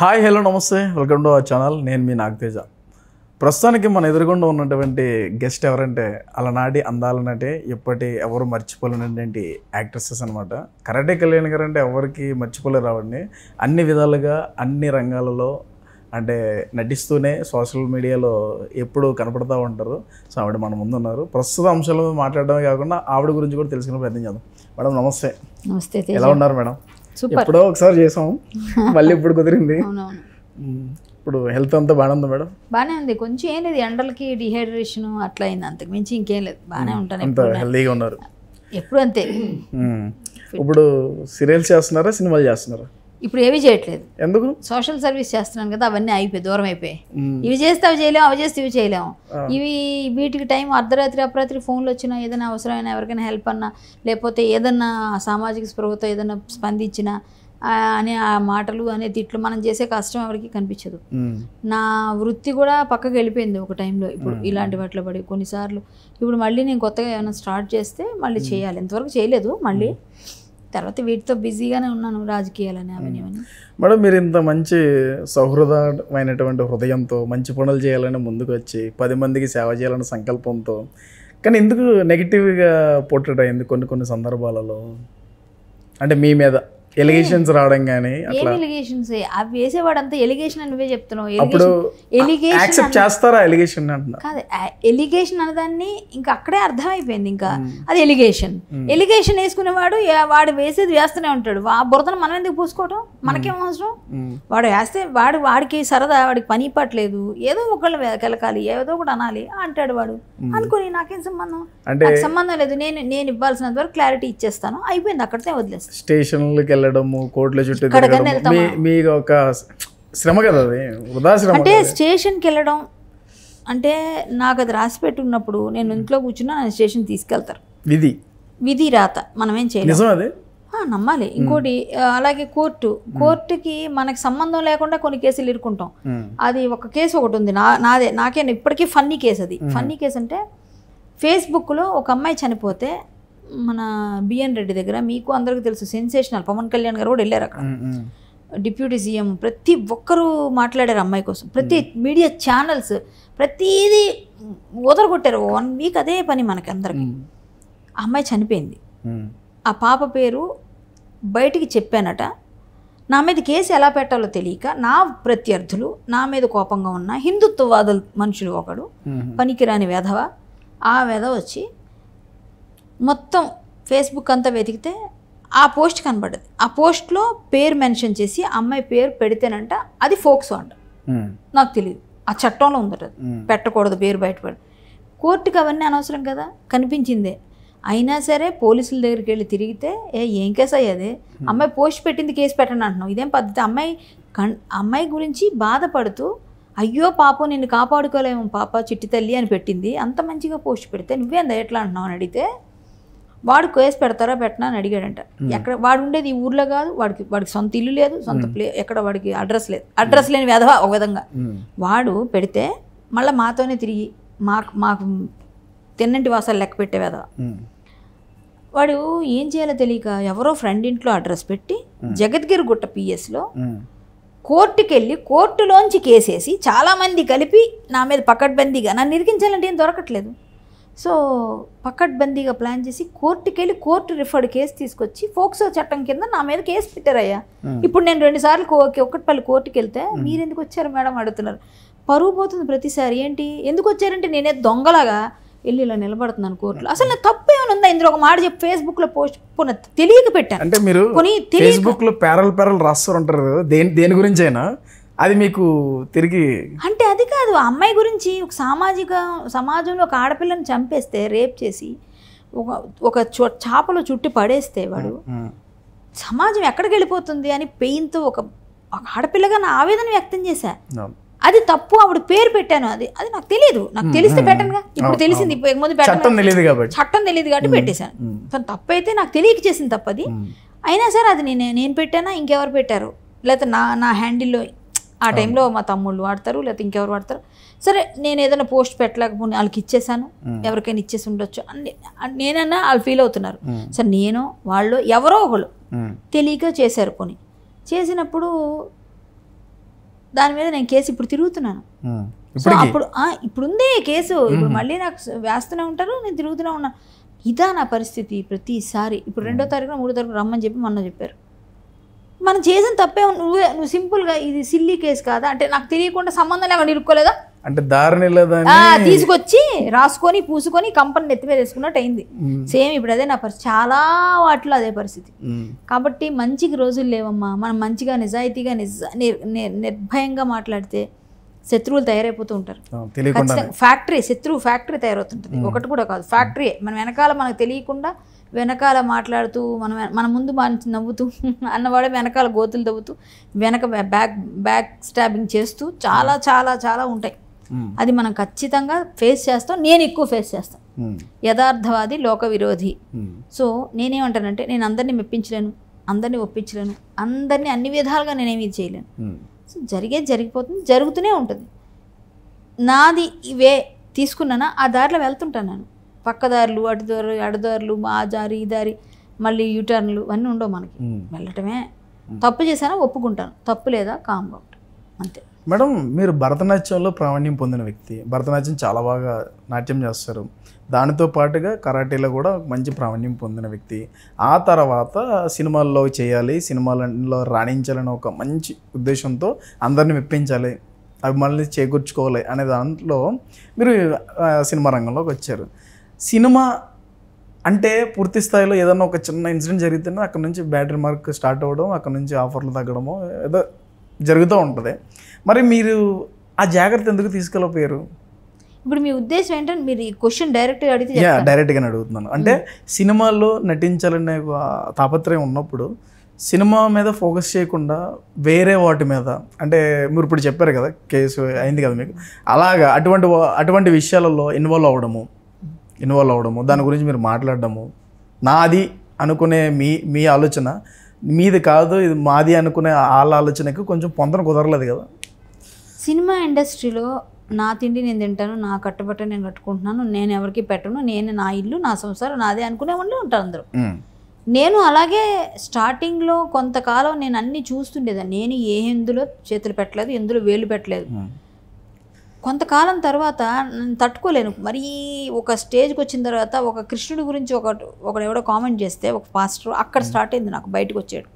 Hi hello namaste welcome to our channel నేను మీ నాగతేజ ప్రస్తుతానికి మన ఎదురుగుండా ఉన్నటువంటి గెస్ట్ ఎవరంటే అలనాటి అందాలనంటే ఎప్పటి ఇప్పటి ఎవరు మర్చిపోలేనటువంటి యాక్ట్రెసెస్ అనమాట కరాటే కళ్యాణ్ గారు అంటే ఎవరికి మర్చిపోలే రావండి అన్ని విధాలుగా అన్ని రంగాలలో అంటే నటిస్తూనే సోషల్ మీడియాలో ఎప్పుడు కనపడుతూ ఉంటారు సో ఆవిడ మన ఉన్నారు ప్రస్తుత అంశాల మీద మాట్లాడడమే కాకుండా ఆవిడ గురించి కూడా తెలుసుకునే ప్రయత్నం చేద్దాం మేడం నమస్తే నమస్తే ఎలా ఉన్నారు మేడం ఎప్పుడో ఒకసారి చేసాం మళ్ళీ ఇప్పుడు కుదిరింది ఇప్పుడు హెల్త్ అంతా బాగానే ఉంది మేడం బాగానే ఉంది కొంచెం ఏం లేదు ఎండలకి డిహైడ్రేషన్ అట్లా అయింది అంతకు మించి ఇంకేం లేదు బాగానే ఉంటాను అంత హెల్దీగా ఉన్నారు ఎప్పుడు అంతే ఇప్పుడు సీరియల్స్ చేస్తున్నారా సినిమాలు చేస్తున్నారా ఇప్పుడు ఏమీ చేయట్లేదు ఎందుకు సోషల్ సర్వీస్ చేస్తున్నాను కదా అవన్నీ అయిపోయి దూరం అయిపోయాయి ఇవి చేస్తే అవి చేయలేము అవి చేస్తే ఇవి చేయలేము ఇవి వీటికి టైం అర్ధరాత్రి అపరాత్రి ఫోన్లు వచ్చినా ఏదైనా అవసరమైన ఎవరికైనా హెల్ప్ అన్నా లేకపోతే ఏదన్నా సామాజిక స్పృహతో ఏదైనా స్పందించినా అనే ఆ మాటలు అనే తిట్లు మనం చేసే కష్టం ఎవరికి కనిపించదు నా వృత్తి కూడా పక్కకి వెళ్ళిపోయింది ఒక టైంలో ఇప్పుడు ఇలాంటి వాటిలో పడి కొన్నిసార్లు ఇప్పుడు మళ్ళీ నేను కొత్తగా ఏమైనా స్టార్ట్ చేస్తే మళ్ళీ చేయాలి ఇంతవరకు చేయలేదు మళ్ళీ తర్వాత వీటితో బిజీగానే ఉన్నాను రాజకీయాలని అవన్నీ మేడం మీరు ఇంత మంచి సౌహృదమైనటువంటి హృదయంతో మంచి పనులు చేయాలని ముందుకు వచ్చి పది మందికి సేవ చేయాలని సంకల్పంతో కానీ ఎందుకు నెగిటివ్గా పుట్టడం అయింది కొన్ని కొన్ని సందర్భాలలో అంటే మీ మీద ఎలిగేషన్స్ రావడం కానీ ఏం ఎలిగేషన్స్ అవి వేసేవాడు అంతా ఎలిగేషన్ అని చెప్తున్నావు ఎలిగేషన్ యాక్సెప్ట్ చేస్తారా ఎలిగేషన్ అంటున్నా కాదు ఎలిగేషన్ అన్నదాన్ని ఇంకా అక్కడే అర్థమైపోయింది ఇంకా అది ఎలిగేషన్ ఎలిగేషన్ వేసుకునేవాడు వాడు వేసేది వేస్తూనే ఉంటాడు ఆ బురదను మనం ఎందుకు పూసుకోవటం మనకేం అవసరం వాడు వేస్తే వాడు వాడికి సరదా వాడికి పని పట్టలేదు ఏదో ఒకళ్ళు కలకాలి ఏదో ఒకటి అనాలి అంటాడు వాడు అనుకుని నాకేం సంబంధం సంబంధం లేదు నేను నేను ఇవ్వాల్సినంత వరకు క్లారిటీ ఇచ్చేస్తాను అయిపోయింది అక్కడితే వదిలేస్తాను స్టేషన్లకి వెళ్ళడము కోట్ల చుట్టూ మీకు ఒక శ్రమ కదా అది వృధా అంటే స్టేషన్కి వెళ్ళడం అంటే నాకు అది రాసి పెట్టుకున్నప్పుడు నేను ఇంట్లో కూర్చున్నా నన్ను స్టేషన్ తీసుకెళ్తారు విధి విధి రాత మనం ఏం చేయాలి నమ్మాలి ఇంకోటి అలాగే కోర్టు కోర్టుకి మనకు సంబంధం లేకుండా కొన్ని కేసులు ఇరుకుంటాం అది ఒక కేసు ఒకటి ఉంది నా నాదే నాకే ఇప్పటికీ ఫన్నీ కేసు అది ఫన్నీ కేసు అంటే ఫేస్బుక్లో ఒక అమ్మాయి చనిపోతే మన బిఎన్ రెడ్డి దగ్గర మీకు అందరికీ తెలుసు సెన్సేషనల్ పవన్ కళ్యాణ్ గారు కూడా వెళ్ళారు అక్కడ డిప్యూటీ సీఎం ప్రతి ఒక్కరూ మాట్లాడారు అమ్మాయి కోసం ప్రతి మీడియా ఛానల్స్ ప్రతిదీ వదరగొట్టారు వన్ వీక్ అదే పని మనకి అందరికి అమ్మాయి చనిపోయింది ఆ పాప పేరు బయటికి చెప్పానట నా మీద కేసు ఎలా పెట్టాలో తెలియక నా ప్రత్యర్థులు నా మీద కోపంగా ఉన్న హిందుత్వవాదులు మనుషులు ఒకడు పనికిరాని వేధవ ఆ వేధ వచ్చి మొత్తం ఫేస్బుక్ అంతా వెతికితే ఆ పోస్ట్ కనబడ్డది ఆ పోస్ట్లో పేరు మెన్షన్ చేసి అమ్మాయి పేరు పెడితేనంట అది ఫోక్స్ అంట hmm. నాకు తెలియదు ఆ చట్టంలో ఉందట hmm. పెట్టకూడదు పేరు బయటపడదు కోర్టుకి అవన్నీ అనవసరం కదా కనిపించిందే అయినా సరే పోలీసుల దగ్గరికి వెళ్ళి తిరిగితే ఏ ఏం కేసు అయ్యేది hmm. అమ్మాయి పోస్ట్ పెట్టింది కేసు పెట్టండి అంటున్నావు ఇదేం పద్ధతి అమ్మాయి కన్ అమ్మాయి గురించి బాధపడుతూ అయ్యో పాపం నిన్ను కాపాడుకోలేము పాప చిట్టి తల్లి అని పెట్టింది అంత మంచిగా పోస్ట్ పెడితే నువ్వేందా ఎట్లా అంటున్నావు అని అడిగితే వాడు కేసు పెడతారా పెట్టనా అని అడిగాడంట ఎక్కడ వాడు ఉండేది ఈ ఊర్లో కాదు వాడికి వాడికి సొంత ఇల్లు లేదు సొంత ప్లే ఎక్కడ వాడికి అడ్రస్ లేదు అడ్రస్ లేని వ్యధవ ఒక విధంగా వాడు పెడితే మళ్ళీ మాతోనే తిరిగి మాకు మాకు తిన్నంటి వాసాలు లెక్క పెట్టే వ్యధవ వాడు ఏం చేయాలో తెలియక ఎవరో ఫ్రెండ్ ఇంట్లో అడ్రస్ పెట్టి జగద్గిరి గుట్ట పిఎస్లో కోర్టుకి వెళ్ళి కోర్టులోంచి కేసేసి చాలామంది కలిపి నా మీద పకడ్బందీగా నన్ను ఇరికించాలంటే ఏం దొరకట్లేదు సో పకడ్బందీగా ప్లాన్ చేసి కోర్టుకి వెళ్ళి కోర్టు రిఫర్డ్ కేసు తీసుకొచ్చి ఫోక్సో చట్టం కింద నా మీద కేసు పెట్టారయ్యా ఇప్పుడు నేను రెండు సార్లు ఒకటిపల్లి కోర్టుకి వెళ్తే మీరు ఎందుకు వచ్చారు మేడం అడుగుతున్నారు పరువు పోతుంది ప్రతిసారి ఏంటి ఎందుకు వచ్చారంటే నేనే దొంగలాగా వెళ్ళి ఇలా నిలబడుతున్నాను కోర్టులో అసలు నా తప్పు ఏమైనా ఉందా ఇందులో ఒక మాట చెప్పి ఫేస్బుక్ లో పోస్ట్ పోన తెలియక పెట్టాను అంటే మీరు ఫేస్బుక్ లో పేరల్ పేరల్ రాస్తారు అంటారు దేని దేని గురించి అయినా అది మీకు తిరిగి అంటే అది కాదు అమ్మాయి గురించి ఒక సామాజిక సమాజంలో ఒక ఆడపిల్లని చంపేస్తే రేప్ చేసి ఒక ఒక చాపలో చుట్టి పడేస్తే వాడు సమాజం ఎక్కడికి వెళ్ళిపోతుంది అని పెయిన్తో ఒక ఆడపిల్లగా నా ఆవేదన వ్యక్తం చేశా అది తప్పు ఆవిడ పేరు పెట్టాను అది అది నాకు తెలియదు నాకు తెలిస్తే పెట్టనుగా ఇప్పుడు తెలిసింది ముందు చట్టం తెలియదు కాబట్టి చట్టం తెలియదు కాబట్టి పెట్టేశాను తను తప్పు అయితే నాకు తెలియక చేసింది తప్పది అయినా సరే అది నేను నేను పెట్టానా ఇంకెవరు పెట్టారు లేకపోతే నా నా హ్యాండిల్లో ఆ టైంలో మా తమ్ముళ్ళు వాడతారు లేకపోతే ఇంకెవరు వాడతారు సరే నేను ఏదైనా పోస్ట్ పెట్టలేకపోయినా వాళ్ళకి ఇచ్చేసాను ఎవరికైనా ఇచ్చేసి ఉండొచ్చు అని నేనన్నా వాళ్ళు ఫీల్ అవుతున్నారు సరే నేను వాళ్ళు ఎవరో ఒకళ్ళు తెలియక చేశారు కొని చేసినప్పుడు దాని మీద నేను కేసు ఇప్పుడు తిరుగుతున్నాను సో అప్పుడు ఇప్పుడు ఉందే కేసు ఇప్పుడు మళ్ళీ నాకు వేస్తూనే ఉంటారు నేను తిరుగుతూనే ఉన్నా ఇదా నా పరిస్థితి ప్రతిసారి ఇప్పుడు రెండో తారీఖున మూడో తారీఖు రమ్మని చెప్పి మొన్న చెప్పారు మనం చేసిన తప్పే నువ్వే నువ్వు సింపుల్గా ఇది సిల్లీ కేసు కాదా అంటే నాకు తెలియకుండా సంబంధం ఏమైనా ఇరుక్కోలేదా అంటే దారుణ తీసుకొచ్చి రాసుకొని పూసుకొని కంపెనీ నెత్తిమీద వేసుకున్నట్టు అయింది సేమ్ ఇప్పుడు అదే నా పరిస్థితి చాలా వాటిలో అదే పరిస్థితి కాబట్టి మంచికి రోజులు లేవమ్మా మనం మంచిగా నిజాయితీగా నిజ నిర్భయంగా మాట్లాడితే శత్రువులు తయారైపోతూ ఉంటారు ఫ్యాక్టరీ శత్రువు ఫ్యాక్టరీ తయారవుతుంటుంది ఒకటి కూడా కాదు ఫ్యాక్టరీ మన వెనకాల మనకు తెలియకుండా వెనకాల మాట్లాడుతూ మనం మన ముందు మంచి నవ్వుతూ అన్నవాడే వెనకాల గోతులు తవ్వుతూ వెనక బ్యాక్ బ్యాక్ స్టాబింగ్ చేస్తూ చాలా hmm. చాలా చాలా ఉంటాయి hmm. అది మనం ఖచ్చితంగా ఫేస్ చేస్తాం నేను ఎక్కువ ఫేస్ చేస్తాను hmm. యథార్థవాది లోక విరోధి సో నేనేమంటానంటే నేను అందరినీ మెప్పించలేను అందరినీ ఒప్పించలేను అందరినీ అన్ని విధాలుగా నేనేమి చేయలేను సో జరిగేది జరిగిపోతుంది జరుగుతూనే ఉంటుంది నాది ఇవే తీసుకున్నానా ఆ దారిలో వెళ్తుంటాను నేను పక్కదారులు అటుదారు అడదారులు ఆ దారి ఈ దారి మళ్ళీ యూటర్న్లు అన్నీ ఉండవు మనకి వెళ్ళటమే తప్పు చేశానా ఒప్పుకుంటాను తప్పు లేదా కామ్ అంతే మేడం మీరు భరతనాట్యంలో ప్రావీణ్యం పొందిన వ్యక్తి భరతనాట్యం చాలా బాగా నాట్యం చేస్తారు దానితో పాటుగా కరాటీలో కూడా మంచి ప్రావీణ్యం పొందిన వ్యక్తి ఆ తర్వాత సినిమాల్లో చేయాలి సినిమాలలో రాణించాలని ఒక మంచి ఉద్దేశంతో అందరిని మెప్పించాలి అభిమానులు చేకూర్చుకోవాలి అనే దాంట్లో మీరు సినిమా రంగంలోకి వచ్చారు సినిమా అంటే పూర్తి స్థాయిలో ఏదైనా ఒక చిన్న ఇన్సిడెంట్ జరిగితేనే అక్కడ నుంచి బ్యాటరీ మార్క్ స్టార్ట్ అవ్వడం అక్కడ నుంచి ఆఫర్లు తగ్గడమో ఏదో జరుగుతూ ఉంటుంది మరి మీరు ఆ జాగ్రత్త ఎందుకు తీసుకెళ్ళపోయారు ఇప్పుడు మీ ఉద్దేశం ఏంటంటే మీరు ఈ క్వశ్చన్ డైరెక్ట్గా అడిగితే డైరెక్ట్గానే అడుగుతున్నాను అంటే సినిమాల్లో నటించాలనే తాపత్రయం ఉన్నప్పుడు సినిమా మీద ఫోకస్ చేయకుండా వేరే వాటి మీద అంటే మీరు ఇప్పుడు చెప్పారు కదా కేసు అయింది కదా మీకు అలాగా అటువంటి అటువంటి విషయాలలో ఇన్వాల్వ్ అవ్వడము ఇన్వాల్వ్ అవ్వడము దాని గురించి మీరు మాట్లాడడము నాది అనుకునే మీ మీ ఆలోచన మీది కాదు ఇది మాది అనుకునే వాళ్ళ ఆలోచనకి కొంచెం పొందన కుదరలేదు కదా సినిమా ఇండస్ట్రీలో నా తిండి నేను తింటాను నా కట్టుబట్ట నేను కట్టుకుంటున్నాను నేను ఎవరికి పెట్టను నేను నా ఇల్లు నా సంసారం నాదే అనుకునే వాళ్ళు ఉంటారు అందరూ నేను అలాగే స్టార్టింగ్లో కొంతకాలం నేను అన్నీ చూస్తుండేదాన్ని నేను ఏ ఎందులో చేతులు పెట్టలేదు ఎందులో వేలు పెట్టలేదు కొంతకాలం తర్వాత నేను తట్టుకోలేను మరీ ఒక స్టేజ్కి వచ్చిన తర్వాత ఒక కృష్ణుడి గురించి ఒక ఒకడు ఎవడో కామెంట్ చేస్తే ఒక పాస్టర్ అక్కడ స్టార్ట్ అయింది నాకు బయటకు వచ్చాడు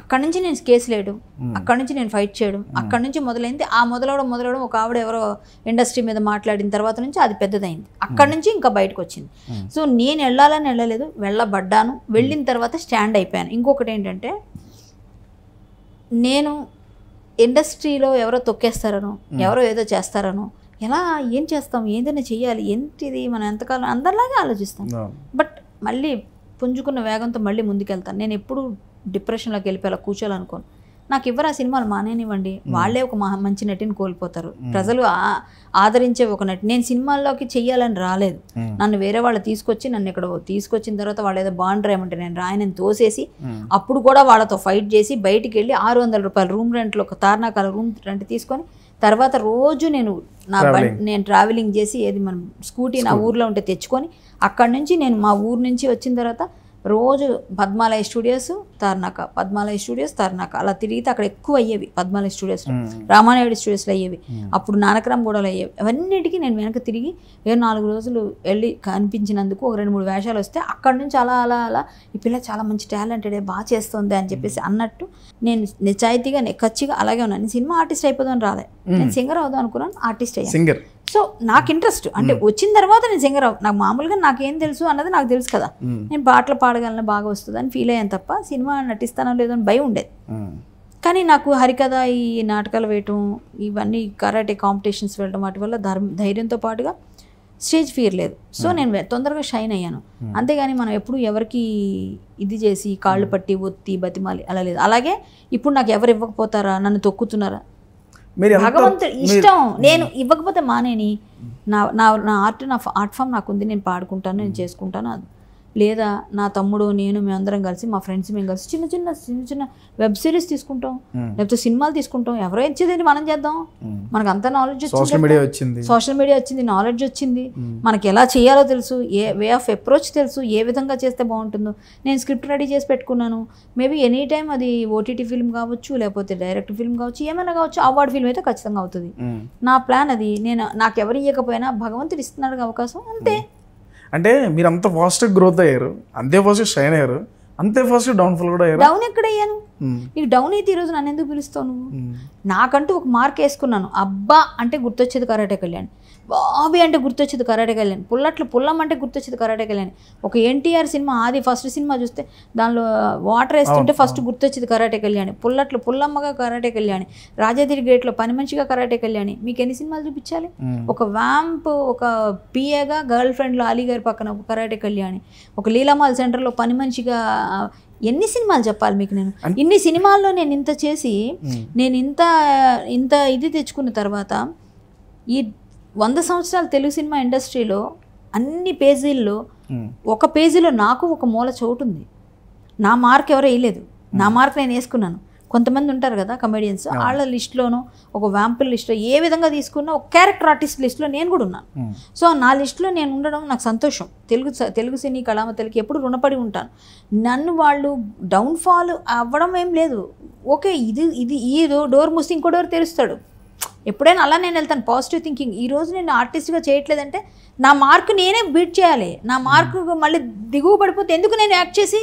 అక్కడి నుంచి నేను కేసు లేయడం అక్కడి నుంచి నేను ఫైట్ చేయడం అక్కడి నుంచి మొదలైంది ఆ మొదలవడం మొదలవడం ఒక ఆవిడ ఎవరో ఇండస్ట్రీ మీద మాట్లాడిన తర్వాత నుంచి అది పెద్దదైంది అక్కడి నుంచి ఇంకా బయటకు వచ్చింది సో నేను వెళ్ళాలని వెళ్ళలేదు వెళ్ళబడ్డాను వెళ్ళిన తర్వాత స్టాండ్ అయిపోయాను ఇంకొకటి ఏంటంటే నేను ఇండస్ట్రీలో ఎవరో తొక్కేస్తారనో ఎవరో ఏదో చేస్తారనో ఎలా ఏం చేస్తాం ఏదైనా చేయాలి ఏంటిది మనం ఎంతకాలం అందరిలాగే ఆలోచిస్తాం బట్ మళ్ళీ పుంజుకున్న వేగంతో మళ్ళీ ముందుకెళ్తాను నేను ఎప్పుడు డిప్రెషన్లోకి వెళ్ళిపోయి అలా కూర్చోాలనుకోను నాకు ఇవ్వరు ఆ సినిమాలు మానేనివ్వండి వాళ్ళే ఒక మహా మంచి నటిని కోల్పోతారు ప్రజలు ఆదరించే ఒక నటి నేను సినిమాల్లోకి చెయ్యాలని రాలేదు నన్ను వేరే వాళ్ళు తీసుకొచ్చి నన్ను ఇక్కడ తీసుకొచ్చిన తర్వాత వాళ్ళు ఏదో బాండ్ రాయమంటే నేను రాయనని తోసేసి అప్పుడు కూడా వాళ్ళతో ఫైట్ చేసి బయటికి వెళ్ళి ఆరు వందల రూపాయలు రూమ్ రెంట్లో ఒక తార్నాకాల రూమ్ రెంట్ తీసుకొని తర్వాత రోజు నేను నా నేను ట్రావెలింగ్ చేసి ఏది మనం స్కూటీ నా ఊర్లో ఉంటే తెచ్చుకొని అక్కడి నుంచి నేను మా ఊరు నుంచి వచ్చిన తర్వాత రోజు పద్మాలయ స్టూడియోస్ తర్నాక పద్మాలయ స్టూడియోస్ తర్నాక అలా తిరిగితే అక్కడ ఎక్కువ అయ్యేవి పద్మాలయ స్టూడియోస్ రామానాయుడు స్టూడియోస్లో అయ్యేవి అప్పుడు నానకరామ్ గూడలో అయ్యేవి అవన్నిటికీ నేను వెనక తిరిగి ఏ నాలుగు రోజులు వెళ్ళి కనిపించినందుకు ఒక రెండు మూడు వేషాలు వస్తే అక్కడ నుంచి అలా అలా అలా ఈ పిల్ల చాలా మంచి టాలెంటెడ్ బాగా చేస్తుంది అని చెప్పేసి అన్నట్టు నేను నిజాయితీగా ఖచ్చితంగా అలాగే ఉన్నాను సినిమా ఆర్టిస్ట్ అయిపోదాం రాలే నేను సింగర్ అవుదాం అనుకున్నాను ఆర్టిస్ట్ అయ్యాను సో నాకు ఇంట్రెస్ట్ అంటే hmm. వచ్చిన తర్వాత నేను సింగర్ నాకు మామూలుగా నాకు ఏం తెలుసు అన్నది నాకు తెలుసు కదా hmm. నేను పాటలు పాడగలను బాగా వస్తుంది అని ఫీల్ అయ్యాను తప్ప సినిమా నటిస్తానో లేదో అని భయం ఉండేది hmm. కానీ నాకు హరికథ ఈ నాటకాలు వేయటం ఇవన్నీ కరాటే కాంపిటీషన్స్ వెళ్ళడం వాటి వల్ల ధైర్యంతో పాటుగా స్టేజ్ ఫియర్ లేదు సో నేను తొందరగా షైన్ అయ్యాను అంతేగాని మనం ఎప్పుడు ఎవరికి ఇది చేసి కాళ్ళు పట్టి ఒత్తి బతిమాలి అలా లేదు అలాగే ఇప్పుడు నాకు ఎవరు ఇవ్వకపోతారా నన్ను తొక్కుతున్నారా మీరు భగవంతుడు ఇష్టం నేను ఇవ్వకపోతే మానేని నా నా ఆర్ట్ నా ఆర్ట్ ఫామ్ నాకు ఉంది నేను పాడుకుంటాను నేను చేసుకుంటాను లేదా నా తమ్ముడు నేను మేము అందరం కలిసి మా ఫ్రెండ్స్ మేము కలిసి చిన్న చిన్న చిన్న చిన్న వెబ్ సిరీస్ తీసుకుంటాం లేకపోతే సినిమాలు తీసుకుంటాం ఎవరో ఇచ్చేది మనం చేద్దాం మనకు అంత నాలెడ్జ్ మీడియా వచ్చింది సోషల్ మీడియా వచ్చింది నాలెడ్జ్ వచ్చింది మనకి ఎలా చేయాలో తెలుసు ఏ వే ఆఫ్ అప్రోచ్ తెలుసు ఏ విధంగా చేస్తే బాగుంటుందో నేను స్క్రిప్ట్ రెడీ చేసి పెట్టుకున్నాను మేబీ ఎనీ టైం అది ఓటీటీ ఫిల్మ్ కావచ్చు లేకపోతే డైరెక్ట్ ఫిల్మ్ కావచ్చు ఏమైనా కావచ్చు అవార్డు ఫిల్మ్ అయితే ఖచ్చితంగా అవుతుంది నా ప్లాన్ అది నేను నాకు ఎవరు ఇవ్వకపోయినా భగవంతుడు ఇస్తున్నాడు అవకాశం అంతే అంటే మీరు అంత ఫాస్ట్గా గ్రోత్ అయ్యారు అంతే ఫాస్ట్గా షైన్ అయ్యారు అంతే ఫాస్ట్ డౌన్ఫాల్ కూడా అయ్యారు డౌన్ ఎక్కడ అయ్యాను నీకు డౌన్ అయితే ఈరోజు నన్ను ఎందుకు పిలుస్తావు నువ్వు నాకంటూ ఒక మార్క్ వేసుకున్నాను అబ్బా అంటే గుర్తొచ్చేది కరాటే కళ్యాణ్ బాబీ అంటే గుర్తొచ్చేది కరాటే కళ్యాణ్ పుల్లట్లు పుల్లం అంటే గుర్తొచ్చేది కరాటే కళ్యాణ్ ఒక NTR cinema Aadi first cinema చూస్తే దానిలో వాటర్ వేస్తుంటే ఫస్ట్ గుర్తొచ్చేది కరాటే కళ్యాణి పుల్లట్లు పుల్లమ్మగా కరాటే కళ్యాణి రాజాదిరి గేట్లో పని మంచిగా కరాటే కళ్యాణి మీకు ఎన్ని సినిమాలు చూపించాలి ఒక వ్యాంప్ ఒక పిఏగా గర్ల్ ఫ్రెండ్లో అలీ గారి పక్కన ఒక కరాటే కళ్యాణి ఒక లీలామాల్ సెంటర్లో పని మంచిగా ఎన్ని సినిమాలు చెప్పాలి మీకు నేను ఇన్ని సినిమాల్లో నేను ఇంత చేసి నేను ఇంత ఇంత ఇది తెచ్చుకున్న తర్వాత ఈ వంద సంవత్సరాల తెలుగు సినిమా ఇండస్ట్రీలో అన్ని పేజీల్లో ఒక పేజీలో నాకు ఒక మూల చోటు ఉంది నా మార్క్ ఎవరు వేయలేదు నా మార్క్ నేను వేసుకున్నాను కొంతమంది ఉంటారు కదా కమెడియన్స్ వాళ్ళ లిస్ట్లోనో ఒక వ్యాంపుల్ లిస్ట్లో ఏ విధంగా తీసుకున్నా ఒక క్యారెక్టర్ ఆర్టిస్ట్ లిస్ట్లో నేను కూడా ఉన్నాను సో నా లిస్ట్లో నేను ఉండడం నాకు సంతోషం తెలుగు తెలుగు సినీ కళామతలకి ఎప్పుడు రుణపడి ఉంటాను నన్ను వాళ్ళు డౌన్ఫాల్ అవ్వడం ఏం లేదు ఓకే ఇది ఇది ఈ డోర్ మూసి ఇంకో డోర్ తెరుస్తాడు ఎప్పుడైనా అలా నేను వెళ్తాను పాజిటివ్ థింకింగ్ ఈరోజు నేను ఆర్టిస్ట్గా చేయట్లేదంటే నా మార్క్ నేనే బీట్ చేయాలి నా మార్కు మళ్ళీ దిగువ పడిపోతే ఎందుకు నేను యాక్ట్ చేసి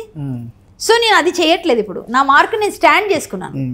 సో నేను అది చేయట్లేదు ఇప్పుడు నా మార్క్ నేను స్టాండ్ చేసుకున్నాను